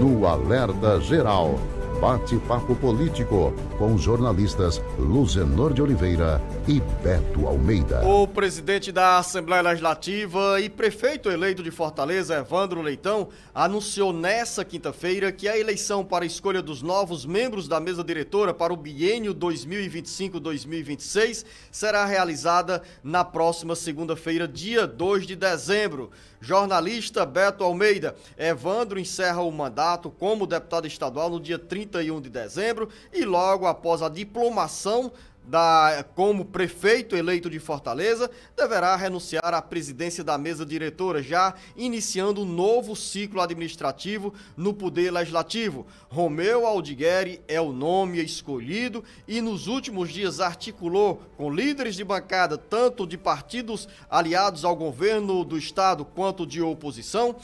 no Alerta Geral. Bate-papo político com os jornalistas Luzenor de Oliveira e Beto Almeida. O presidente da Assembleia Legislativa e prefeito eleito de Fortaleza, Evandro Leitão, anunciou nesta quinta-feira que a eleição para a escolha dos novos membros da mesa diretora para o biênio 2025-2026 será realizada na próxima segunda-feira, dia 2 de dezembro. Jornalista Beto Almeida, Evandro encerra o mandato como deputado estadual no dia 30 31 de dezembro e logo após a diplomação da, como prefeito eleito de Fortaleza, deverá renunciar à presidência da mesa diretora, já iniciando um novo ciclo administrativo no Poder Legislativo. Romeu Aldigueri é o nome escolhido e nos últimos dias articulou com líderes de bancada, tanto de partidos aliados ao governo do Estado quanto de oposição,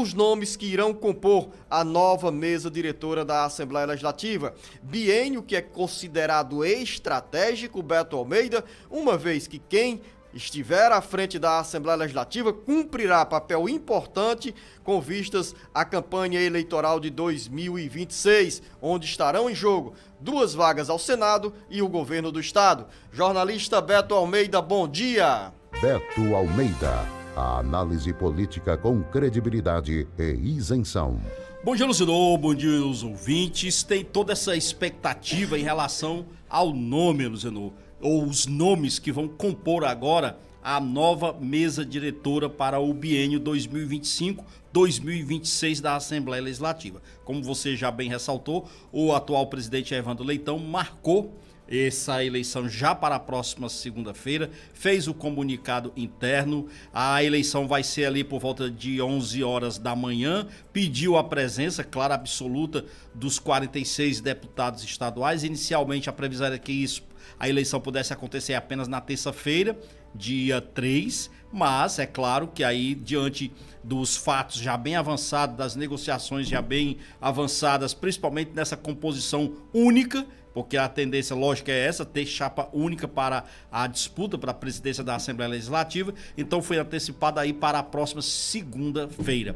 os nomes que irão compor a nova mesa diretora da Assembleia Legislativa. Bienio que é considerado estratégico, Beto Almeida, uma vez que quem estiver à frente da Assembleia Legislativa cumprirá papel importante com vistas à campanha eleitoral de 2026, onde estarão em jogo duas vagas ao Senado e o governo do estado. Jornalista Beto Almeida, bom dia. Beto Almeida a análise política com credibilidade e isenção. Bom dia, Lucidor. Bom dia, os ouvintes. Tem toda essa expectativa em relação ao nome, Lucidor, ou os nomes que vão compor agora a nova mesa diretora para o biênio 2025-2026 da Assembleia Legislativa. Como você já bem ressaltou, o atual presidente Evandro Leitão marcou essa é eleição já para a próxima segunda-feira, fez o comunicado interno. A eleição vai ser ali por volta de 11 horas da manhã. Pediu a presença, clara absoluta, dos 46 deputados estaduais. Inicialmente, a previsão era que isso, a eleição pudesse acontecer apenas na terça-feira, dia 3 mas é claro que aí, diante dos fatos já bem avançados, das negociações já bem avançadas, principalmente nessa composição única, porque a tendência lógica é essa, ter chapa única para a disputa para a presidência da Assembleia Legislativa, então foi antecipada aí para a próxima segunda-feira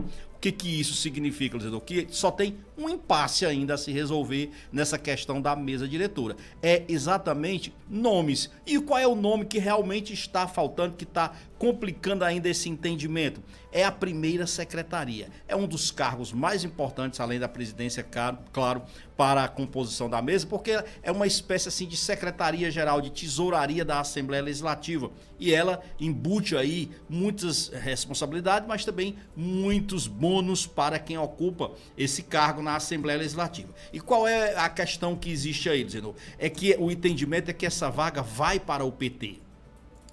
que, que isso significa, Luciano? Que só tem um impasse ainda a se resolver nessa questão da mesa diretora. É exatamente nomes. E qual é o nome que realmente está faltando, que está complicando ainda esse entendimento? é a primeira secretaria. É um dos cargos mais importantes, além da presidência, claro, para a composição da mesa, porque é uma espécie assim de secretaria geral, de tesouraria da Assembleia Legislativa. E ela embute aí muitas responsabilidades, mas também muitos bônus para quem ocupa esse cargo na Assembleia Legislativa. E qual é a questão que existe aí, Zeno? É que o entendimento é que essa vaga vai para o PT.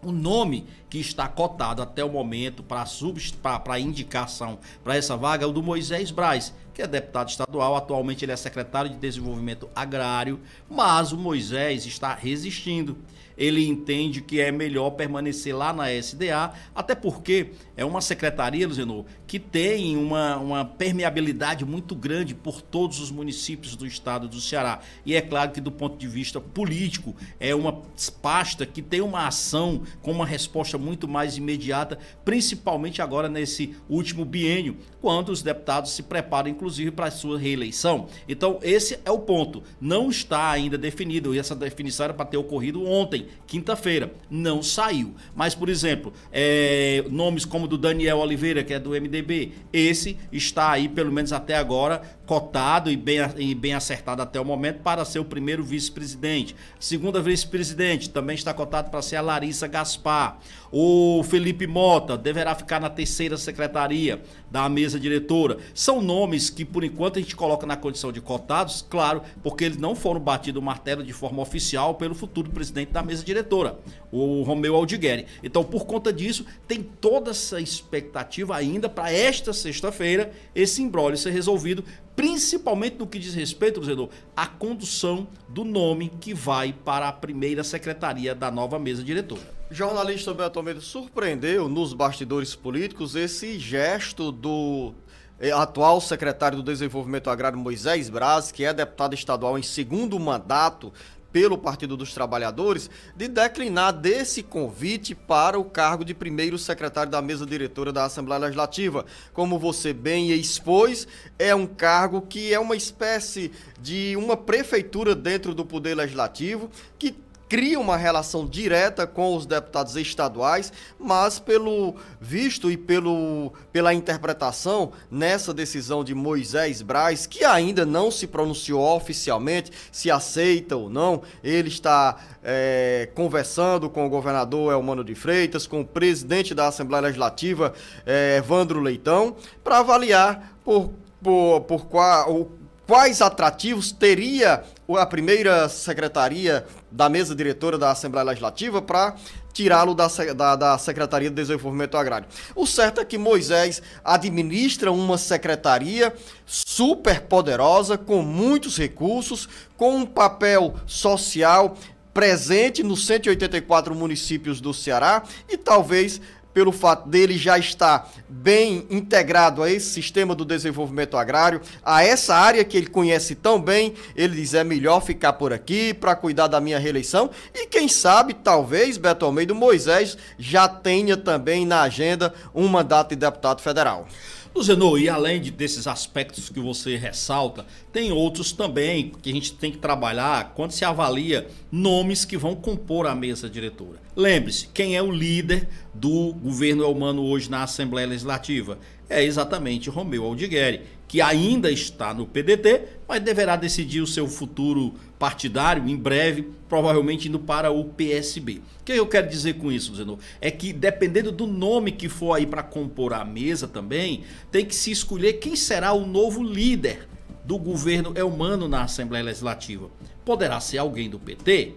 O nome que está cotado até o momento para indicação para essa vaga é o do Moisés Braz, que é deputado estadual, atualmente ele é secretário de Desenvolvimento Agrário, mas o Moisés está resistindo ele entende que é melhor permanecer lá na SDA, até porque é uma secretaria, Luzenor, que tem uma, uma permeabilidade muito grande por todos os municípios do estado do Ceará. E é claro que, do ponto de vista político, é uma pasta que tem uma ação com uma resposta muito mais imediata, principalmente agora nesse último biênio, quando os deputados se preparam, inclusive, para a sua reeleição. Então, esse é o ponto. Não está ainda definido, e essa definição era para ter ocorrido ontem quinta-feira. Não saiu. Mas, por exemplo, é, nomes como do Daniel Oliveira, que é do MDB, esse está aí, pelo menos até agora, cotado e bem, e bem acertado até o momento para ser o primeiro vice-presidente. Segunda vice-presidente também está cotado para ser a Larissa Gaspar. O Felipe Mota deverá ficar na terceira secretaria da mesa diretora. São nomes que, por enquanto, a gente coloca na condição de cotados, claro, porque eles não foram batido o martelo de forma oficial pelo futuro presidente da mesa mesa diretora, o Romeu Aldigueri. Então, por conta disso, tem toda essa expectativa ainda para esta sexta-feira esse imbróglio ser resolvido, principalmente no que diz respeito, Zedor, à condução do nome que vai para a primeira secretaria da nova mesa diretora. Jornalista Beto Almeida surpreendeu nos bastidores políticos esse gesto do eh, atual secretário do Desenvolvimento Agrário Moisés Braz, que é deputado estadual em segundo mandato pelo Partido dos Trabalhadores de declinar desse convite para o cargo de primeiro secretário da mesa diretora da Assembleia Legislativa. Como você bem expôs, é um cargo que é uma espécie de uma prefeitura dentro do Poder Legislativo que cria uma relação direta com os deputados estaduais, mas pelo visto e pelo, pela interpretação nessa decisão de Moisés Braz, que ainda não se pronunciou oficialmente se aceita ou não, ele está é, conversando com o governador Elmano de Freitas, com o presidente da Assembleia Legislativa, é, Evandro Leitão, para avaliar por, por, por qual, o, quais atrativos teria a primeira secretaria da mesa diretora da Assembleia Legislativa para tirá-lo da, da, da, Secretaria de Desenvolvimento Agrário. O certo é que Moisés administra uma secretaria super poderosa, com muitos recursos, com um papel social presente nos 184 municípios do Ceará e talvez pelo fato dele já estar bem integrado a esse sistema do desenvolvimento agrário, a essa área que ele conhece tão bem, ele diz: é melhor ficar por aqui para cuidar da minha reeleição. E quem sabe, talvez, Beto Almeida Moisés já tenha também na agenda um mandato de deputado federal. O Zenon, e além de, desses aspectos que você ressalta, tem outros também que a gente tem que trabalhar quando se avalia nomes que vão compor a mesa diretora. Lembre-se, quem é o líder do governo humano hoje na Assembleia Legislativa? É exatamente Romeu Aldigueri que ainda está no PDT, mas deverá decidir o seu futuro partidário em breve, provavelmente indo para o PSB. O que eu quero dizer com isso, Zenon? É que dependendo do nome que for aí para compor a mesa também, tem que se escolher quem será o novo líder do governo é humano na Assembleia Legislativa. Poderá ser alguém do PT?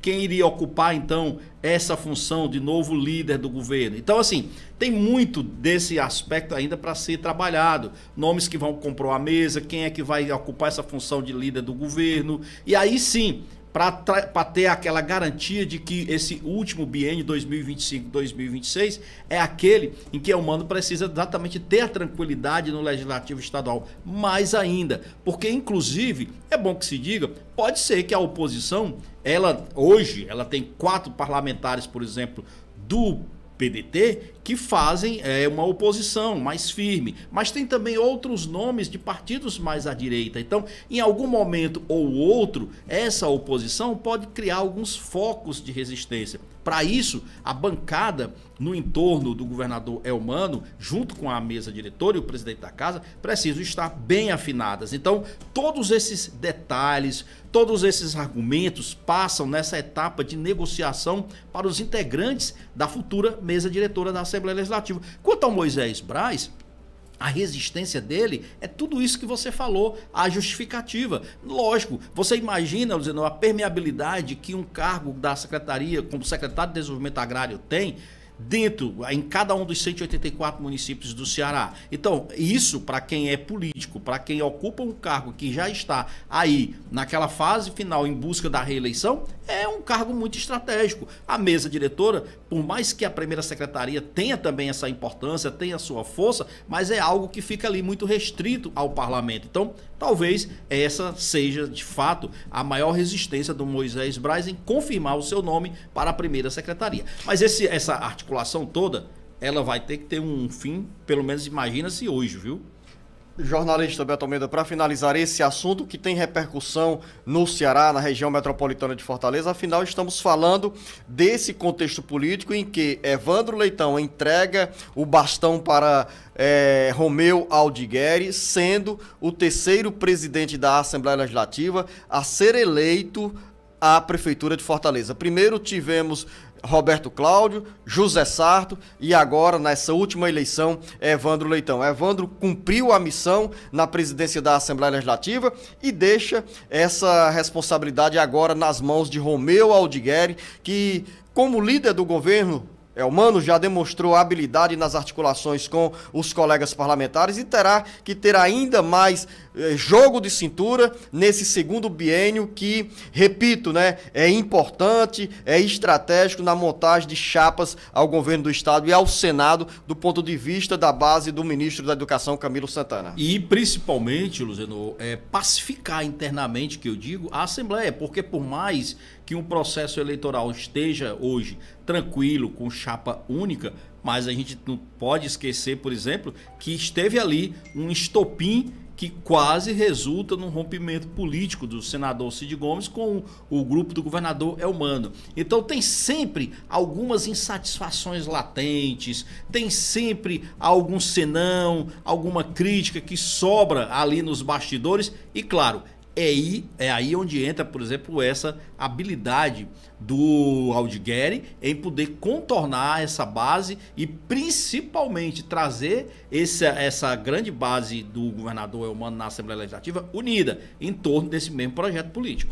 quem iria ocupar então essa função de novo líder do governo. Então, assim, tem muito desse aspecto ainda para ser trabalhado. Nomes que vão comprar a mesa, quem é que vai ocupar essa função de líder do governo. E aí sim, para ter aquela garantia de que esse último biênio 2025-2026 é aquele em que o mando precisa exatamente ter tranquilidade no legislativo estadual, mais ainda, porque inclusive é bom que se diga, pode ser que a oposição, ela hoje, ela tem quatro parlamentares, por exemplo, do PDT que fazem é, uma oposição mais firme, mas tem também outros nomes de partidos mais à direita. Então, em algum momento ou outro, essa oposição pode criar alguns focos de resistência. Para isso, a bancada no entorno do governador Elmano, junto com a mesa diretora e o presidente da casa, precisam estar bem afinadas. Então, todos esses detalhes, todos esses argumentos passam nessa etapa de negociação para os integrantes da futura mesa diretora da Assembleia Legislativa. Quanto ao Moisés Braz, a resistência dele é tudo isso que você falou, a justificativa. Lógico, você imagina, Luziano, a permeabilidade que um cargo da secretaria, como secretário de desenvolvimento agrário, tem dentro, em cada um dos 184 municípios do Ceará. Então, isso para quem é político, para quem ocupa um cargo que já está aí naquela fase final em busca da reeleição, é um cargo muito estratégico. A mesa diretora, por mais que a primeira secretaria tenha também essa importância, tenha sua força, mas é algo que fica ali muito restrito ao parlamento. Então, Talvez essa seja, de fato, a maior resistência do Moisés Braz em confirmar o seu nome para a primeira secretaria. Mas esse, essa articulação toda, ela vai ter que ter um fim, pelo menos imagina-se hoje, viu? Jornalista Beto Almeida, para finalizar esse assunto que tem repercussão no Ceará, na região metropolitana de Fortaleza, afinal estamos falando desse contexto político em que Evandro Leitão entrega o bastão para é, Romeu Aldigueri, sendo o terceiro presidente da Assembleia Legislativa a ser eleito à Prefeitura de Fortaleza. Primeiro tivemos Roberto Cláudio, José Sarto e agora, nessa última eleição, Evandro Leitão. Evandro cumpriu a missão na presidência da Assembleia Legislativa e deixa essa responsabilidade agora nas mãos de Romeu Aldigueri, que, como líder do governo, Elmano é já demonstrou habilidade nas articulações com os colegas parlamentares e terá que ter ainda mais eh, jogo de cintura nesse segundo biênio que, repito, né, é importante, é estratégico na montagem de chapas ao governo do estado e ao Senado do ponto de vista da base do ministro da Educação Camilo Santana. E principalmente, Luzeno, é pacificar internamente que eu digo a Assembleia, porque por mais que um processo eleitoral esteja hoje tranquilo com chapa única, mas a gente não pode esquecer, por exemplo, que esteve ali um estopim que quase resulta num rompimento político do senador Cid Gomes com o grupo do governador Elmano. Então tem sempre algumas insatisfações latentes, tem sempre algum senão, alguma crítica que sobra ali nos bastidores e claro, é aí, é aí onde entra, por exemplo, essa habilidade do Aldigueri em poder contornar essa base e principalmente trazer essa, essa grande base do governador Elmano na Assembleia Legislativa unida em torno desse mesmo projeto político.